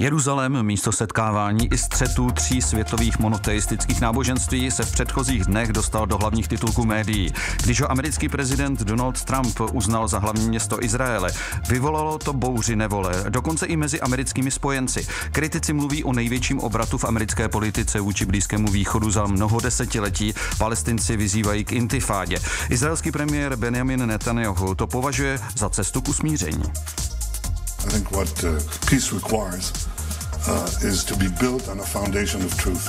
Jeruzalém, místo setkávání i střetů tří světových monoteistických náboženství, se v předchozích dnech dostal do hlavních titulků médií. Když ho americký prezident Donald Trump uznal za hlavní město Izraele, vyvolalo to bouři nevole, dokonce i mezi americkými spojenci. Kritici mluví o největším obratu v americké politice vůči Blízkému východu za mnoho desetiletí. Palestinci vyzývají k intifádě. Izraelský premiér Benjamin Netanyahu to považuje za cestu k usmíření. I think what uh, peace requires uh, is to be built on a foundation of truth.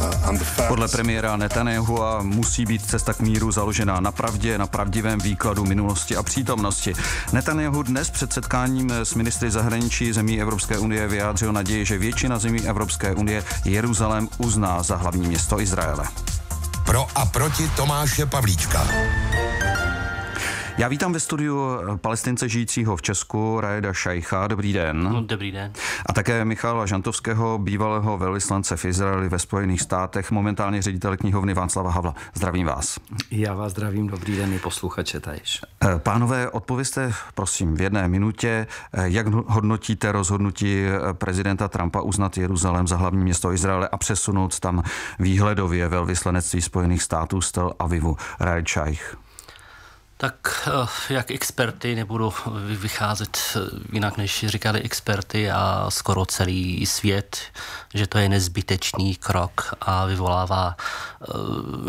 Uh, Podle premiéra Netanyahu a musí být cesta k míru založená na pravdě, na pravdivém výkladu minulosti a přítomnosti. Netanyahu dnes před setkáním s ministry zahraničí zemí Evropské unie vyjádřil naději, že většina zemí Evropské unie Jeruzalém uzná za hlavní město Izraele. Pro a proti Tomáše Pavlíčka. Já vítám ve studiu eh, palestince žijícího v Česku, Raeda Šajcha. Dobrý den. No, dobrý den. A také Michala Žantovského, bývalého velvyslance v Izraeli ve Spojených státech, momentálně ředitele knihovny Václava Havla. Zdravím vás. Já vás zdravím, dobrý den i posluchače tajš. Eh, pánové, odpověste prosím v jedné minutě, eh, jak hodnotíte rozhodnutí prezidenta Trumpa uznat Jeruzalém za hlavní město Izraele a přesunout tam výhledově velvyslanectví Spojených států z Tel Avivu. Raed Šajch. Tak eh, jak experty nebudu vycházet eh, jinak, než říkali experty a skoro celý svět, že to je nezbytečný krok a vyvolává eh,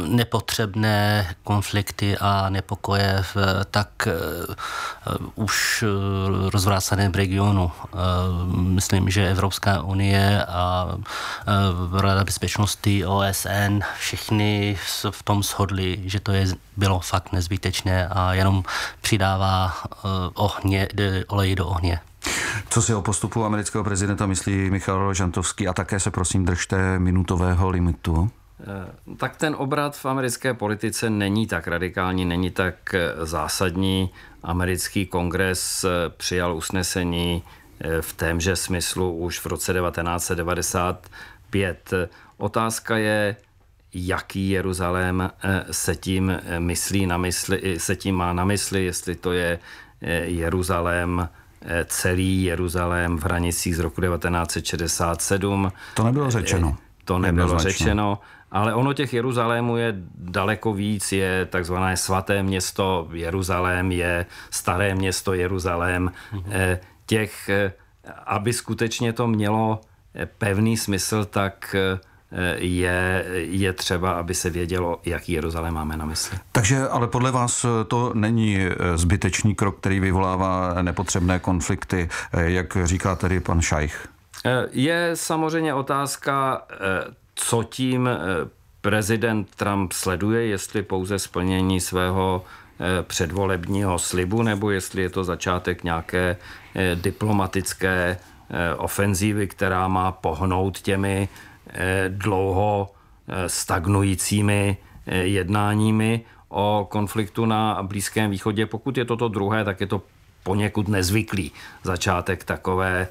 nepotřebné konflikty a nepokoje v tak už rozvráceném regionu. Myslím, že Evropská unie a Rada bezpečnosti OSN všichni v tom shodli, že to je bylo fakt nezbytečné a jenom přidává eh, ohně, olej do ohně. Co si o postupu amerického prezidenta myslí Michal Žantovský a také se prosím držte minutového limitu? Eh, tak ten obrat v americké politice není tak radikální, není tak eh, zásadní. Americký kongres přijal usnesení v témže smyslu už v roce 1995. Otázka je, jaký Jeruzalém eh, se tím eh, myslí na mysli, se tím má na mysli, jestli to je eh, Jeruzalém celý Jeruzalém v hranicích z roku 1967. To nebylo řečeno. To nebylo Jednoznačně. řečeno, ale ono těch Jeruzalémů je daleko víc, je takzvané svaté město Jeruzalém, je staré město Jeruzalém. Mhm. Těch, aby skutečně to mělo pevný smysl, tak je, je třeba, aby se vědělo, jaký Jeruzalém máme na mysli. Takže ale podle vás to není eh, zbytečný krok, který vyvolává nepotřebné konflikty, eh, jak říká tedy pan Šajch? Eh, je samozřejmě otázka, co tím prezident Trump sleduje, jestli pouze splnění svého předvolebního slibu, nebo jestli je to začátek nějaké diplomatické ofenzívy, která má pohnout těmi Eh, dlouho eh, stagnujícími eh, jednáními o konfliktu na Blízkém východě. Pokud je toto druhé, tak je to poněkud nezvyklý začátek takové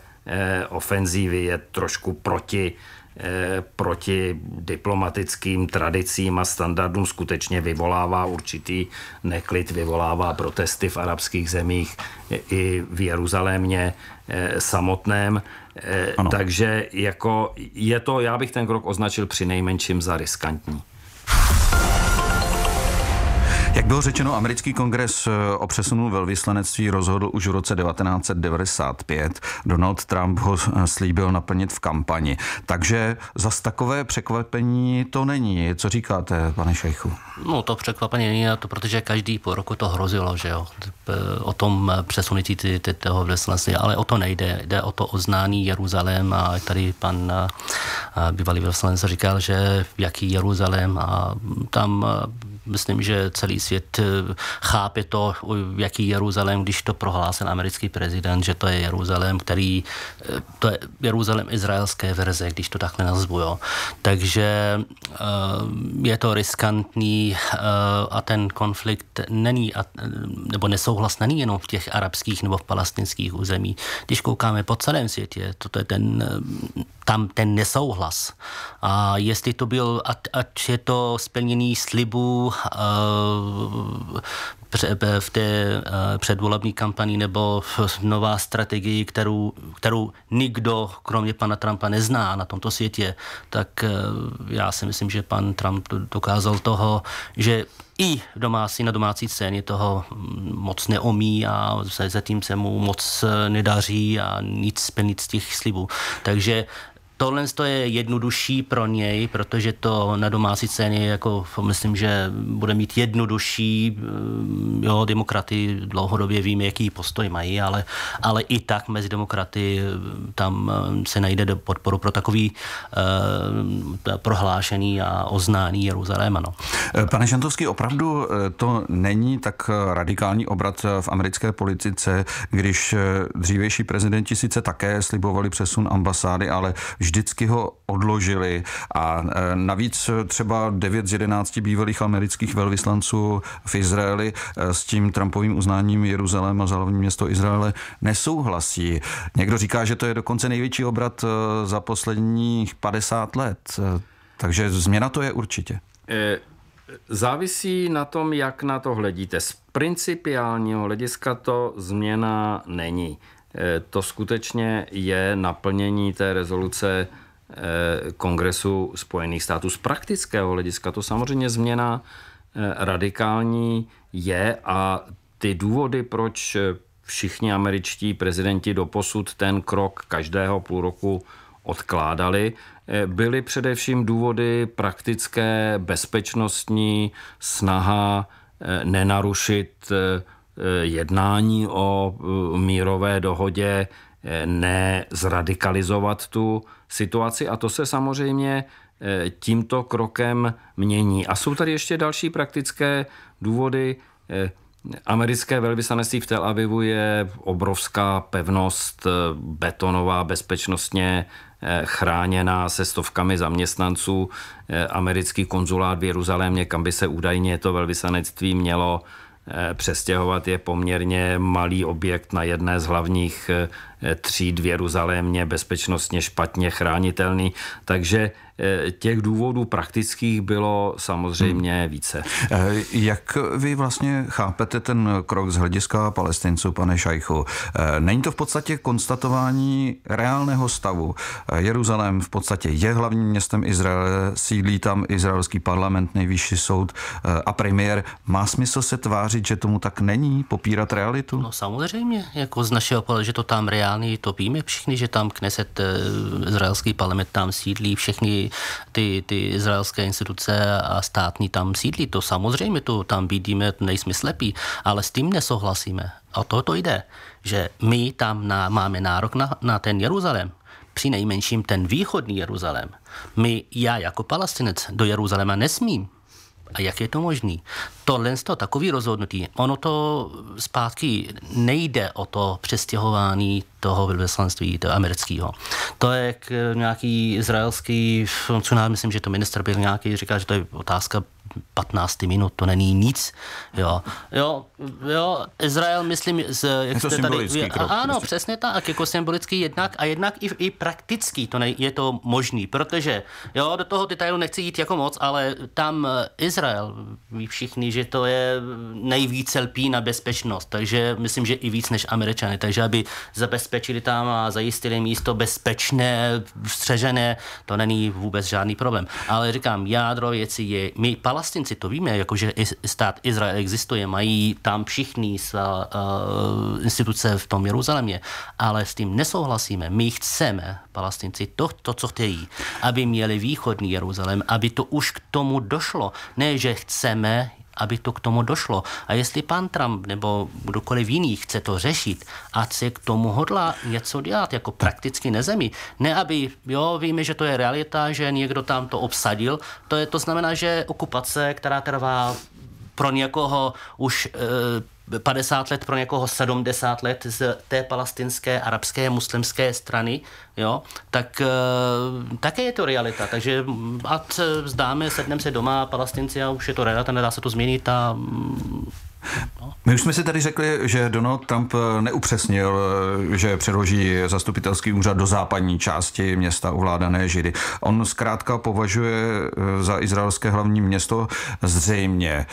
ofenzívy, je trošku proti Eh, proti diplomatickým tradicím a standardům skutečně vyvolává určitý neklid, vyvolává protesty v arabských zemích i v Jeruzalémě eh, samotném. Eh, ano. Takže jako je to, já bych ten krok označil při nejmenším za riskantní. Jak bylo řečeno, americký kongres eh, o přesunu velvyslanectví rozhodl už v roce 1995. Donald Trump ho eh, slíbil naplnit v kampani. Takže zas takové překvapení to není. Co říkáte, pane Šejchu? No to překvapení není, to, protože každý po roku to hrozilo, že jo, o tom eh, přesunutí ty, ty, toho velvyslanectví, ale o to nejde. Jde o to oznání Jeruzalém a tady pan a bývalý velvyslanec říkal, že jaký Jeruzalém a tam myslím, že celý svět eh, chápe to, jaký Jeruzalém, když to prohlásil americký prezident, že to je Jeruzalém, který, eh, to je Jeruzalém izraelské verze, když to takhle nazvu, jo. Takže eh, je to riskantní a ten konflikt není, nebo nesouhlas není jenom v těch arabských nebo v palestinských území. Když koukáme po celém světě, to je ten tam ten nesouhlas. A jestli to byl, ať, ať je to splnění slibu eh, v té eh, předvolební kampani nebo nová strategii, kterou, kterou nikdo, kromě pana Trumpa, nezná na tomto světě, tak eh, já si myslím, že pan Trump dokázal toho, že i domácí, na domácí scéně toho mm, moc neomí a zatím se mu moc nedaří a nic splnit z těch slibů. Takže Tohle je jednodušší pro něj, protože to na domácí scéně jako myslím, že bude mít jednodušší. Eh, jo, demokraty dlouhodobě víme, jaký postoj mají, ale, ale i tak mezi demokraty eh, tam eh, se najde do podporu pro takový uh, prohlášený a oznáný Jeruzaléma. No. Pane Šantovský, opravdu to není tak radikální obrat v americké politice, když dřívější prezidenti sice také slibovali přesun ambasády, ale vždy vždycky ho odložili a e, navíc třeba 9 z 11 bývalých amerických velvyslanců v Izraeli e, s tím Trumpovým uznáním Jeruzalém a hlavní město Izraele nesouhlasí. Někdo říká, že to je dokonce největší obrat e, za posledních 50 let. Takže změna to je určitě. Závisí na tom, jak na to hledíte. Z principiálního hlediska to změna není. Eh, to skutečně je naplnění té rezoluce eh, Kongresu Spojených států. Z praktického hlediska to samozřejmě změna eh, radikální je a ty důvody, proč všichni američtí prezidenti doposud ten krok každého půl roku odkládali, byly především důvody praktické, bezpečnostní, snaha nenarušit Eh, jednání o eh, mírové dohodě eh, nezradikalizovat tu situaci a to se samozřejmě tímto krokem mění. A jsou tady ještě další praktické důvody. Americké velvyslanectví v Tel Avivu je obrovská pevnost, betonová, bezpečnostně chráněná se stovkami zaměstnanců. Americký konzulát v Jeruzalémě, kam by se údajně to velvyslanectví mělo Eh, přestěhovat je poměrně malý objekt na jedné z hlavních eh, tří v Jeruzalémě, bezpečnostně špatně chránitelný. Takže Eh, těch důvodů praktických bylo samozřejmě hmm. více. Eh, jak vy vlastně chápete ten krok z hlediska palestinců, pane Šajchu? Eh, není to v podstatě konstatování reálného stavu. Jeruzalém v podstatě je hlavním městem Izraele, sídlí tam izraelský parlament, nejvyšší soud a premiér. Má smysl se tvářit, že tomu tak není, popírat realitu? No samozřejmě, jako z našeho pohledu, že to tam reálný, to víme všichni, že tam Kneset, izraelský parlament tam sídlí, všechny ty, ty, izraelské instituce a státní tam sídlí. To samozřejmě to tam vidíme, nejsme slepí, ale s tím nesouhlasíme. A to to jde, že my tam na, máme nárok na, na ten Jeruzalém, při nejmenším ten východní Jeruzalém. My, já jako palestinec, do Jeruzaléma nesmím. A jak je to možný? Tohle, to, takový rozhodnutí, ono to zpátky nejde o to přestěhování toho velvyslanství to amerického. To je jak nějaký izraelský, funkcionář. No, myslím, že to minister byl nějaký, říká, že to je otázka 15 minut, to není nic. Jo, jo, jo Izrael, myslím, z, jak je to jste symbolický tady, krok, Ano, prostě. přesně tak, jako symbolický jednak a jednak i, i praktický to ne, je to možný, protože jo, do toho detailu nechci jít jako moc, ale tam eh, Izrael, ví všichni, že to je nejvíce lpí na bezpečnost, takže myslím, že i víc než Američany, takže aby zabezpečili tam a zajistili místo bezpečné, střežené, to není vůbec žádný problém. Ale říkám, jádro věci je, my pala palestinci, to víme, jako že stát Izrael existuje, mají tam všichni s, uh, eh, instituce v tom Jeruzalémě, ale s tím nesouhlasíme. My chceme, palestinci, to, to, co chtějí, aby měli východní Jeruzalém, aby to už k tomu došlo. Ne, že chceme aby to k tomu došlo. A jestli pan Trump nebo kdokoliv jiný chce to řešit a se k tomu hodlá něco dělat, jako prakticky nezemí, ne aby, jo, víme, že to je realita, že někdo tam to obsadil, to, je, to znamená, že okupace, která trvá pro někoho už 50 eh, let, pro někoho 70 let z té palestinské, arabské, muslimské strany, jo, tak eh, také je to realita. Takže mm, ať vzdáme, sedneme se doma, palestinci a už je to realita, nedá se to změnit a mm, my už jsme si tady řekli, že Donald Trump eh, neupřesnil, eh, že přeloží zastupitelský úřad do západní části města ovládané Židy. On zkrátka považuje eh, za izraelské hlavní město zřejmě,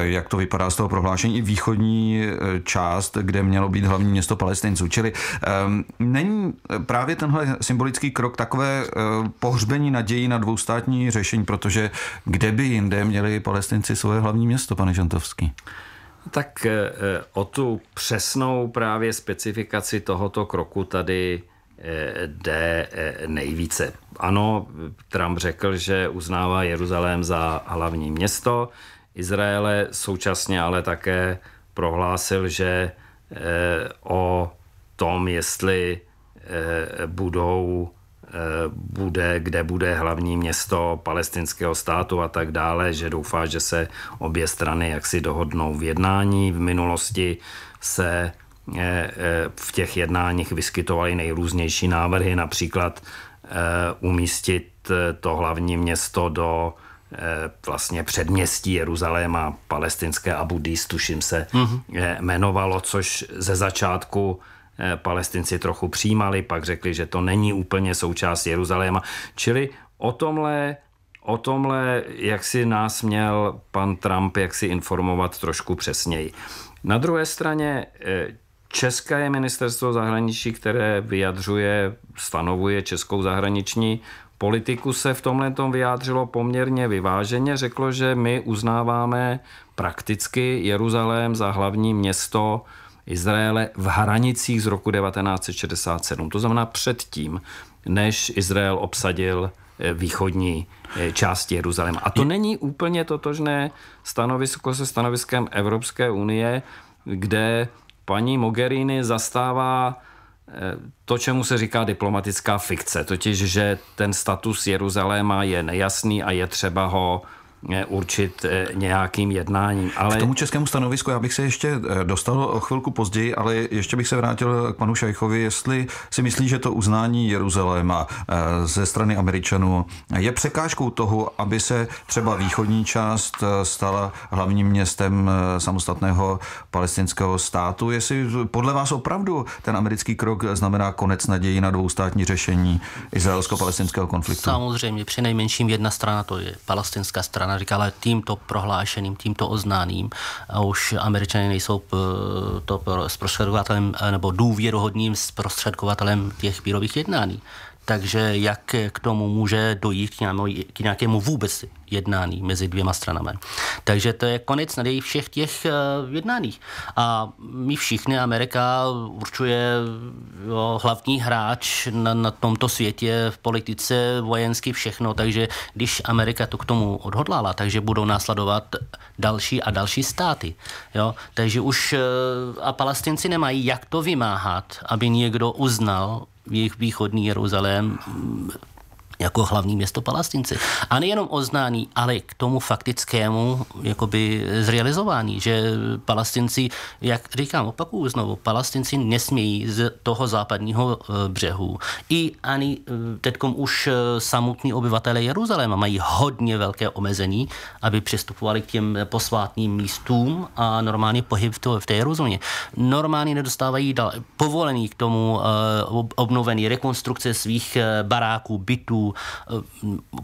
jak to vypadá z toho prohlášení, i východní část, kde mělo být hlavní město palestinců. Čili um, není právě tenhle symbolický krok takové uh, pohřbení naději na dvoustátní řešení, protože kde by jinde měli palestinci svoje hlavní město, pane Žantovský? Tak eh, eh, o tu přesnou právě specifikaci tohoto kroku tady eh, jde nejvíce. Ano, Trump řekl, že uznává Jeruzalém za hlavní město Izraele, současně ale také prohlásil, že o tom, jestli budou bude, kde bude hlavní město palestinského státu a tak dále, že doufá, že se obě strany jaksi dohodnou v jednání. V minulosti se eh, eh, v těch jednáních vyskytovaly nejrůznější návrhy, například eh, umístit to hlavní město do vlastně předměstí Jeruzaléma, palestinské Abu Dis, tuším se mm-hmm. jmenovalo, což ze začátku Eh, palestinci trochu přijímali, pak řekli, že to není úplně součást Jeruzaléma. Čili o tomhle O tomhle, jak si nás měl pan Trump, jak si informovat trošku přesněji. Na druhé straně eh, České je ministerstvo zahraničí, které vyjadřuje, stanovuje českou zahraniční politiku, se v tomhle tom vyjádřilo poměrně vyváženě. Řeklo, že my uznáváme prakticky Jeruzalém za hlavní město Izraele v hranicích z roku 1967. To znamená předtím, než Izrael obsadil eh, východní eh, části Jeruzaléma. A to není úplně totožné stanovisko se stanoviskem Evropské unie, kde paní Mogherini zastává eh, to, čemu se říká diplomatická fikce, totiž, že ten status Jeruzaléma je nejasný a je třeba ho Eh, určit eh, nějakým jednáním. Ale... K tomu českému stanovisku já bych se ještě eh, dostal o chvilku později, ale ještě bych se vrátil k panu Šajchovi, jestli si myslí, že to uznání Jeruzaléma ze strany Američanů je překážkou toho, aby se třeba východní část stala hlavním městem samostatného palestinského státu. Jestli podle vás opravdu ten americký krok znamená konec naději na dvoustátní řešení izraelsko-palestinského konfliktu? Samozřejmě, při nejmenším jedna strana to je palestinská strana říká, ale tímto prohlášeným, tímto oznáným a už američané nejsou eh, to zprostředkovatelem eh, nebo důvěrohodným zprostředkovatelem těch mírových jednání. Takže jak k tomu může dojít k nějakému vůbec jednání mezi dvěma stranami. Takže to je konec nadějí všech těch eh, jednání. jednáních. A my všichni, Amerika určuje jo, hlavní hráč na, na tomto světě, v politice, vojensky, všechno. Takže když Amerika to k tomu odhodlala, takže budou následovat další a další státy. Jo? Takže už eh, a palestinci nemají jak to vymáhat, aby někdo uznal jejich východní Jeruzalém jako hlavní město palestinci. A nejenom oznání, ale k tomu faktickému jakoby zrealizování, že palestinci, jak říkám, opakuju znovu, palestinci nesmějí z toho západního e, břehu. I ani e, teďkom už e, samotní obyvatele Jeruzaléma mají hodně velké omezení, aby přistupovali k těm posvátným místům a normálně pohyb v té Jeruzalémě. Normálně nedostávají dal- povolení k tomu obnovení rekonstrukce svých baráků, bytů, Eh,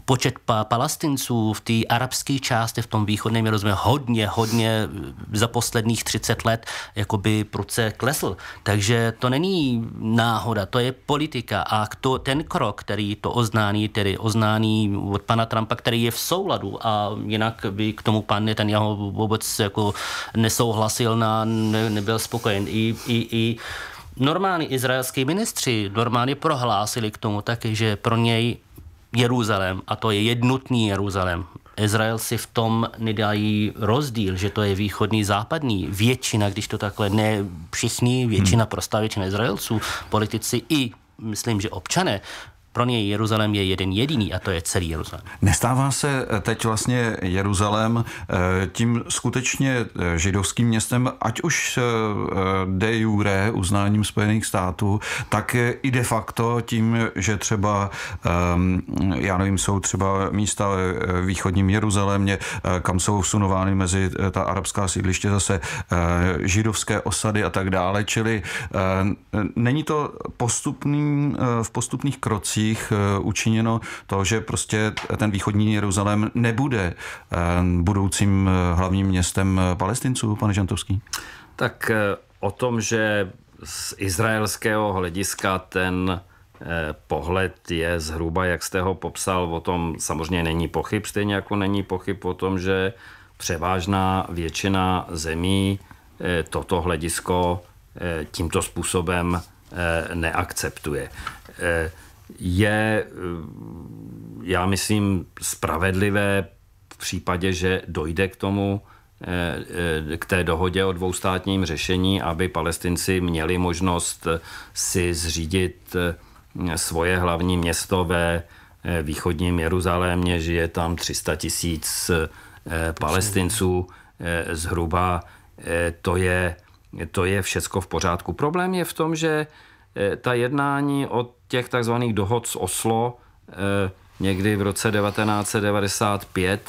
počet palestinců v té arabské části, v tom východním Jeruzalém hodně, hodně eh, za posledních 30 let jakoby pruce klesl. Takže to není náhoda, to je politika a to, ten krok, který to oznání, tedy oznání od pana Trumpa, který je v souladu a jinak by k tomu pan ten jeho vůbec jako nesouhlasil, na, ne, nebyl spokojen. I, i, i normální izraelský ministři normálně prohlásili k tomu taky, že pro něj Jeruzalém, a to je jednotný Jeruzalém. Izrael si v tom nedají rozdíl, že to je východní, západní. Většina, když to takhle ne všichni, většina, hmm. prostá většina Izraelců, politici i myslím, že občané pro něj Jeruzalém je jeden jediný a to je celý Jeruzalém. Nestává se teď vlastně Jeruzalém eh, tím skutečně eh, židovským městem, ať už eh, de jure uznáním Spojených států, tak i de facto tím, že třeba, já nevím, jsou třeba místa východním Jeruzalémě, kam jsou vsunovány mezi ta arabská sídliště zase židovské osady a tak dále, čili není to postupný, v postupných krocích, staletích eh, učiněno to, že prostě ten východní Jeruzalém nebude eh, budoucím eh, hlavním městem palestinců, pane Žantovský? Tak o tom, že z izraelského hlediska ten pohled je zhruba, jak jste ho popsal, o tom samozřejmě není pochyb, stejně jako není pochyb o tom, že převážná většina zemí toto hledisko tímto způsobem neakceptuje je, eh, já myslím, spravedlivé v případě, že dojde k tomu, eh, eh, k té dohodě o dvoustátním řešení, aby palestinci měli možnost si zřídit svoje hlavní město ve východním Jeruzalémě. Žije tam 300 tisíc palestinců zhruba. To je, to je všecko v pořádku. Problém je v tom, že Eh, ta jednání o těch takzvaných dohod z Oslo eh, někdy v roce 1995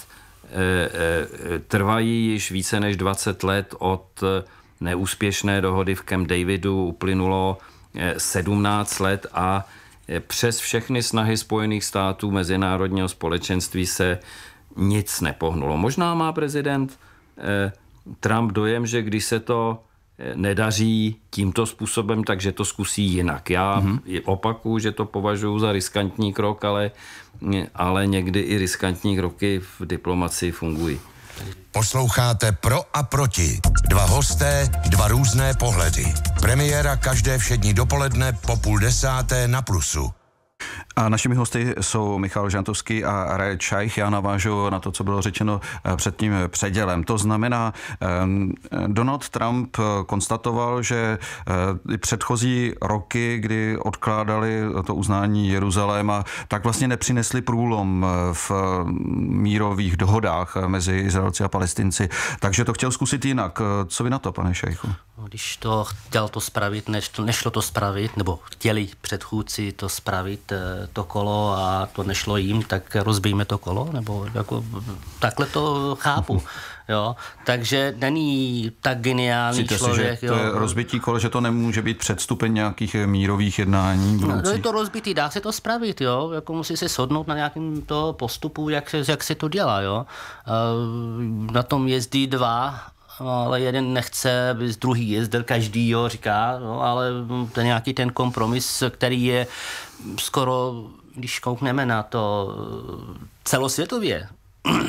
eh, trvají již více než 20 let od neúspěšné dohody v Camp Davidu uplynulo 17 let a přes všechny snahy Spojených států mezinárodního společenství se nic nepohnulo. Možná má prezident Trump dojem, že když se to nedaří tímto způsobem, takže to zkusí jinak. Já mm-hmm. opakuju, že to považuji za riskantní krok, ale, ale někdy i riskantní kroky v diplomaci fungují. Posloucháte Pro a proti. Dva hosté, dva různé pohledy. Premiéra každé všední dopoledne po půl desáté na Plusu. A našimi hosty jsou Michal Žantovský a Raj Čajch. Já navážu na to, co bylo řečeno eh, před tím předělem. To znamená, ehm, Donald Trump eh, konstatoval, že eh, i předchozí roky, kdy odkládali to uznání Jeruzaléma, tak vlastně nepřinesli průlom v mm, mírových dohodách mezi Izraelci a Palestinci. Takže to chtěl zkusit jinak. Co vy na to, pane Šejchu? No, když to chtěl to spravit, než to, nešlo to spravit, nebo chtěli předchůdci to spravit, rozbít eh, to kolo a to nešlo jim, tak rozbijme to kolo, nebo jako, takhle to chápu. Jo? Takže není tak geniální Cíte člověk. Si, že jo? To je rozbití kole, že to nemůže být předstupen nějakých eh, mírových jednání no, budoucích. No, je to rozbitý, dá se to spravit, jo? Jako musí se shodnout na nějakém to postupu, jak se, jak se to dělá. Jo? Eh, na tom jezdí dva No, ale jeden nechce, druhý jezdil, každý jo, říká, no, ale ten nějaký ten kompromis, který je skoro, když koukneme na to celosvětově, eh,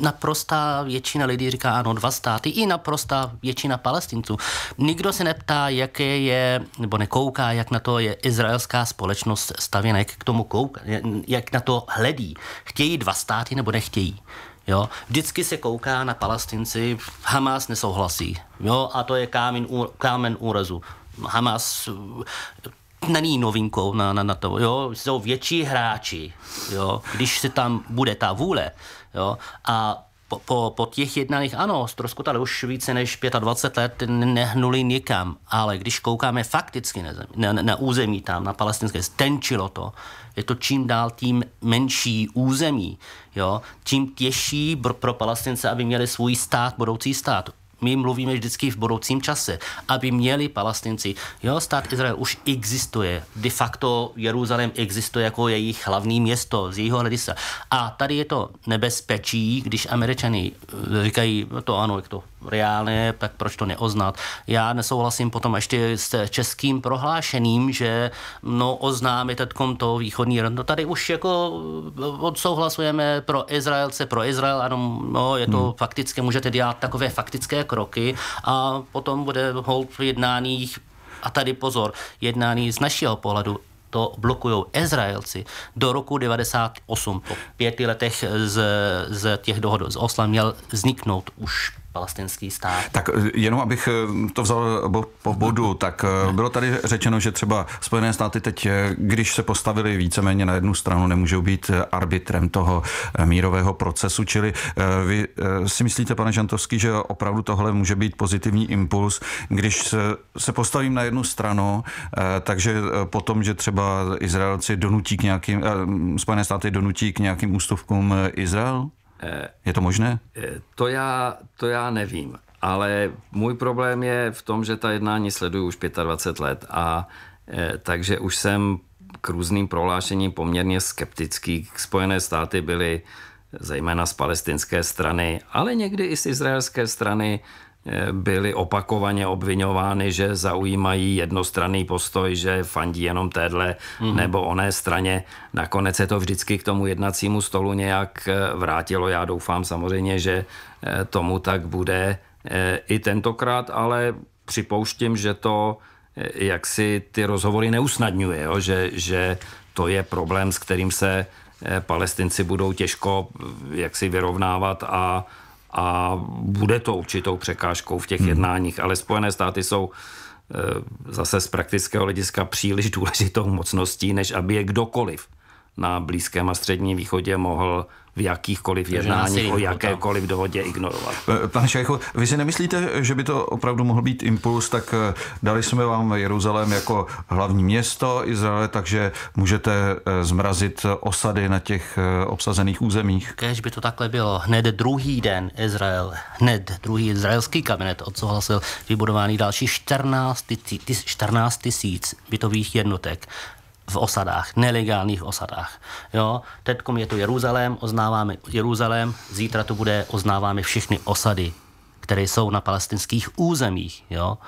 naprostá většina lidí říká ano, dva státy, i naprostá většina palestinců. Nikdo se neptá, jaké je, nebo nekouká, jak na to je izraelská společnost stavěna, jak k tomu kouká, jak na to hledí. Chtějí dva státy nebo nechtějí. Jo? Vždycky se kouká na palestinci, Hamas nesouhlasí. Jo? A to je kámen, kámen úrazu. Hamas eh, není novinkou na, na, na to. Jo? Jsou větší hráči. Jo? Když se tam bude ta vůle, Jo? A po, po, po těch jednaných, ano, stroskotali už více než 25 let, nehnuli nikam, ale když koukáme fakticky na, zem, na, na území tam, na palestinské, stenčilo to, je to čím dál tím menší území, jo, tím těžší pro, pro palestince, aby měli svůj stát, budoucí stát my mluvíme vždycky v budoucím čase, aby měli palestinci. Jo, stát Izrael už existuje. De facto Jeruzalém existuje jako jejich hlavní město z jejího hlediska. A tady je to nebezpečí, když američani eh, říkají, no to ano, jak to reálně, tak proč to neoznat? Já nesouhlasím potom ještě s českým prohlášením, že no oznáme tetkom to východní No tady už jako eh, odsouhlasujeme pro Izraelce, pro Izrael, ano, no, je to hmm. faktické, můžete dělat takové faktické kroky a potom bude hold jednáních a tady pozor, jednání z našeho pohledu to blokují Izraelci do roku 98. Po pěti letech z, z těch dohod z Osla měl vzniknout už palestinský stát. Tak eh, jenom abych eh, to vzal po bodu, tak eh, bylo tady řečeno, že třeba Spojené státy teď, když se postavili víceméně na jednu stranu, nemůžou být arbitrem toho mírového procesu, čili vy si myslíte, pane Žantovský, že opravdu tohle může být pozitivní impuls, když se postavím na jednu stranu, takže potom, že třeba Izraelci donutí k nějakým, Spojené státy donutí k nějakým ústupkům Izrael? Je to možné? To já, to já nevím, ale můj problém je v tom, že ta jednání sleduju už 25 let a e, takže už jsem k různým prohlášením poměrně skeptický. Spojené státy byly zejména z palestinské strany, ale někdy i z izraelské strany byly opakovaně obvinovány, že zaujímají jednostranný postoj, že fandí jenom téhle mm. nebo oné straně. Nakonec se to vždycky k tomu jednacímu stolu nějak eh, vrátilo. Já doufám samozřejmě, že eh, tomu tak bude eh, i tentokrát, ale připouštím, že to jak si ty rozhovory neusnadňuje, jo? Že, že to je problém, s kterým se palestinci budou těžko jak si vyrovnávat a a bude to určitou překážkou v těch hmm. jednáních, ale Spojené státy jsou eh, zase z praktického hlediska příliš důležitou mocností, než aby je kdokoliv na Blízkém a Středním východě mohl v jakýchkoliv jednáních o jakékoliv dohodě ignorovat. Eh, pane Šajcho, vy si nemyslíte, že by to opravdu mohl být impuls, tak eh, dali jsme vám Jeruzalém jako hlavní město Izraele, takže můžete eh, zmrazit osady na těch obsazených územích. Kež by to takhle bylo. Hned druhý den Izrael, hned druhý izraelský kabinet odsouhlasil vybudování další 14 tisíc, 14 tisíc bytových jednotek v osadách, nelegálních osadách. Jo? Teď je to Jeruzalém, oznáváme Jeruzalém, zítra to bude, oznáváme všechny osady, které jsou na palestinských územích. Jo?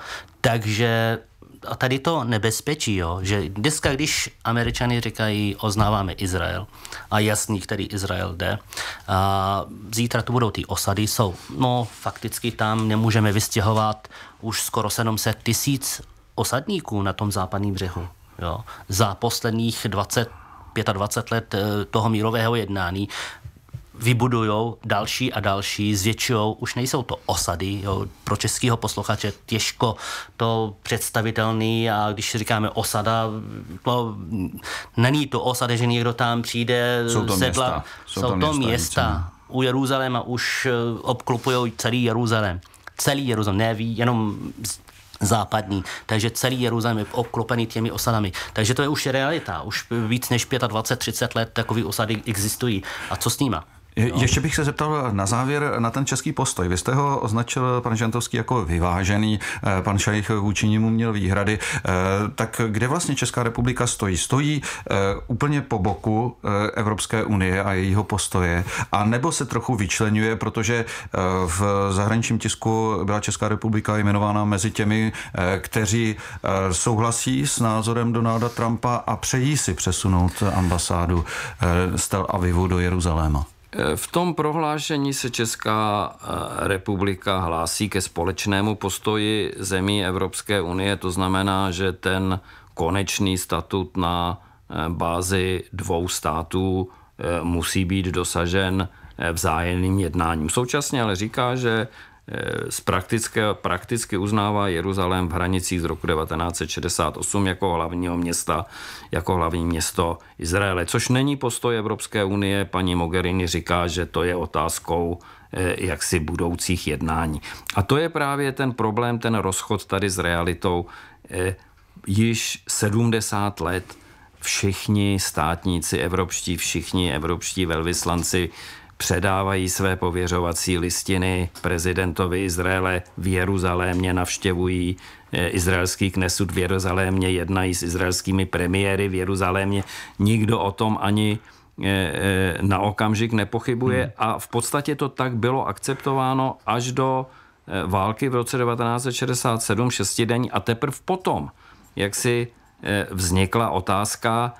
Takže a tady to nebezpečí, jo, že dneska, když američani říkají, oznáváme Izrael a jasný, který Izrael jde, a zítra to budou ty osady, jsou, no fakticky tam nemůžeme vystěhovat už skoro 700 tisíc osadníků na tom západním břehu jo, za posledních 20, 25 let eh, toho mírového jednání vybudují další a další, zvětšují, už nejsou to osady, jo. pro českého posluchače těžko to představitelný a když říkáme osada, to no, není to osada, že někdo tam přijde, jsou to sedla, města, jsou, jsou to města, města. u Jeruzaléma už eh, obklupují celý Jeruzalém celý Jeruzalém, ne jenom západní. Takže celý Jeruzalém je obklopený těmi osadami. Takže to je už realita. Už víc než 25-30 let takové osady existují. A co s nima? Je, no. Ještě bych se zeptal na závěr na ten český postoj. Vy jste ho označil, pan Žantovský, jako vyvážený, eh, pan Šajich vůči němu měl výhrady. Eh, tak kde vlastně Česká republika stojí? Stojí eh, úplně po boku Evropské unie a jejího postoje, a nebo se trochu vyčlenuje, protože v zahraničním tisku byla Česká republika jmenována mezi těmi, kteří souhlasí s názorem Donáda Trumpa a přejí si přesunout ambasádu z Tel Avivu do Jeruzaléma. V tom prohlášení se Česká eh, republika hlásí ke společnému postoji zemí Evropské unie, to znamená, že ten konečný statut na eh, bázi dvou států eh, musí být dosažen vzájemným jednáním. Současně ale říká, že Eh, z praktické, prakticky uznává Jeruzalém v hranicích z roku 1968 jako hlavního města, jako hlavní město Izraele, což není postoj Evropské unie. Paní Mogherini říká, že to je otázkou eh, jaksi budoucích jednání. A to je právě ten problém, ten rozchod tady s realitou. Eh, již 70 let všichni státníci evropští, všichni evropští velvyslanci předávají své pověřovací listiny prezidentovi Izraele v Jeruzalémě, navštěvují eh, izraelský knesut v Jeruzalémě, jednají s izraelskými premiéry v Jeruzalémě. Nikdo o tom ani eh, eh, na okamžik nepochybuje hmm. a v podstatě to tak bylo akceptováno až do války v roce 1967, šestidenní a teprve potom, jak si vznikla otázka,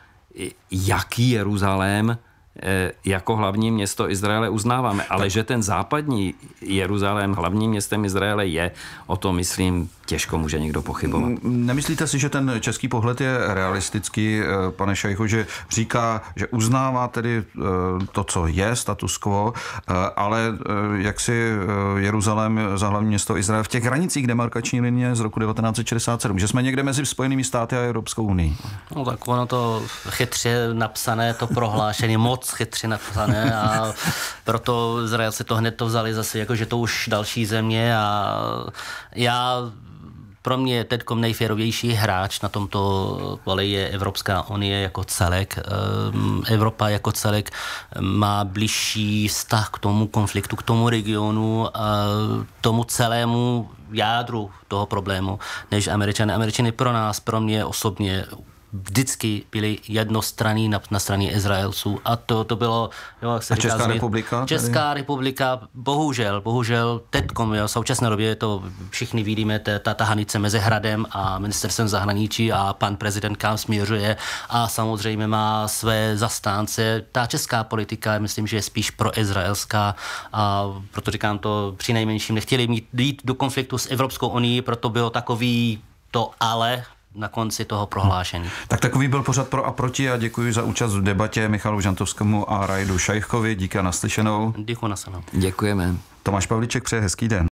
jaký Jeruzalém Eh, jako hlavní město Izraele uznáváme, ale tak. že ten západní Jeruzalém hlavním městem Izraele je, o to myslím těžko může někdo pochybovat. Nemyslíte si, že ten český pohled je realistický, eh, pane Šajcho, že říká, že uznává tedy eh, to, co je status quo, ale jak si Jeruzalém za hlavní město Izrael v těch hranicích demarkační linie z roku 1967, že jsme někde mezi Spojenými státy a Evropskou unii? No tak ono to chytře napsané, to prohlášení moc moc chytři na to, ne? A proto Izrael to hned to vzali zase, jako že to už další země a já pro mě teď nejférovější hráč na tomto poli je Evropská unie jako celek. Ehm, Evropa jako celek má blížší vztah k tomu konfliktu, k tomu regionu, tomu celému jádru toho problému, než Američané. Američané pro nás, pro mě osobně vždycky byli jednostranní na, na straně Izraelců a to, to bylo... Jo, jak se a říká, Česká zmi, republika? Tady? Česká republika, bohužel, bohužel, teď v současné době to všichni vidíme, ta tahanice mezi Hradem a ministerstvem zahraničí a pan prezident kam směřuje a samozřejmě má své zastánce. Ta česká politika, myslím, že je spíš proizraelská a proto říkám to při nejmenším nechtěli mít, jít do konfliktu s Evropskou unii, proto bylo takový to ale, na konci toho prohlášení. Hm. Tak takový byl pořad pro a proti a děkuji za účast v debatě Michalu Žantovskému a Rajdu Šajchkovi. Díky a naslyšenou. Děkuji naslyšenou. Děkujeme. Tomáš Pavliček přeje hezký den.